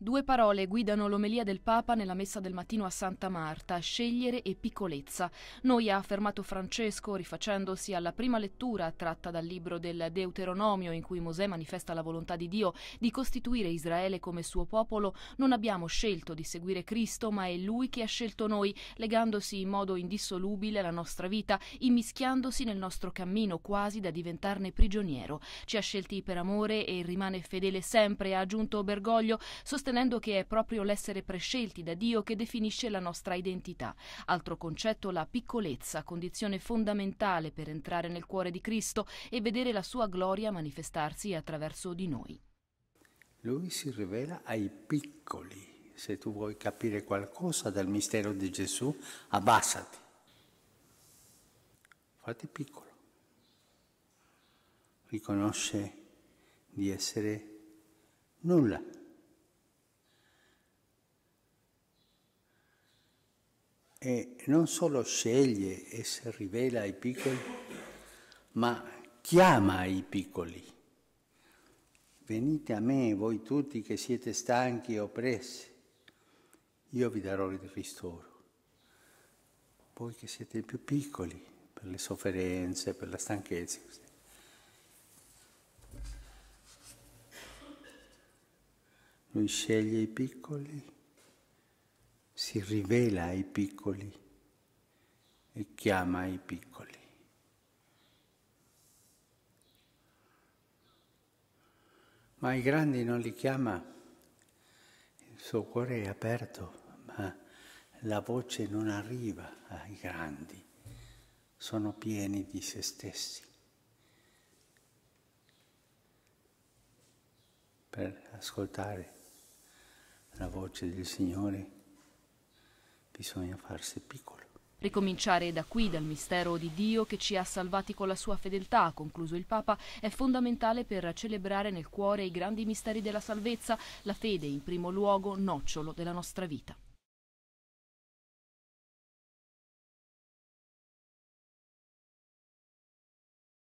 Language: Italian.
Due parole guidano l'omelia del Papa nella messa del mattino a Santa Marta, scegliere e piccolezza. Noi ha affermato Francesco rifacendosi alla prima lettura tratta dal libro del Deuteronomio in cui Mosè manifesta la volontà di Dio di costituire Israele come suo popolo. Non abbiamo scelto di seguire Cristo, ma è Lui che ha scelto noi, legandosi in modo indissolubile alla nostra vita, immischiandosi nel nostro cammino quasi da diventarne prigioniero. Ci ha scelti per amore e rimane fedele sempre, ha aggiunto Bergoglio, sostenendo sostenendo che è proprio l'essere prescelti da Dio che definisce la nostra identità. Altro concetto, la piccolezza, condizione fondamentale per entrare nel cuore di Cristo e vedere la sua gloria manifestarsi attraverso di noi. Lui si rivela ai piccoli. Se tu vuoi capire qualcosa dal mistero di Gesù, abbassati. Fate piccolo. Riconosce di essere nulla e non solo sceglie e si rivela ai piccoli, ma chiama i piccoli. Venite a me voi tutti che siete stanchi e oppressi, io vi darò il ristoro. Voi che siete i più piccoli per le sofferenze, per la stanchezza. Lui sceglie i piccoli si rivela ai piccoli e chiama i piccoli. Ma i grandi non li chiama, il suo cuore è aperto, ma la voce non arriva ai grandi, sono pieni di se stessi. Per ascoltare la voce del Signore bisogna farsi piccolo. Ricominciare da qui, dal mistero di Dio che ci ha salvati con la sua fedeltà, ha concluso il Papa, è fondamentale per celebrare nel cuore i grandi misteri della salvezza, la fede in primo luogo, nocciolo della nostra vita.